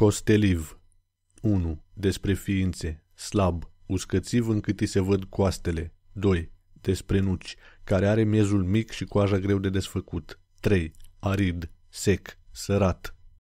Costeliv 1. Despre ființe, slab, uscățiv încât îi se văd coastele. 2. Despre nuci, care are miezul mic și coaja greu de desfăcut. 3. Arid, sec, sărat.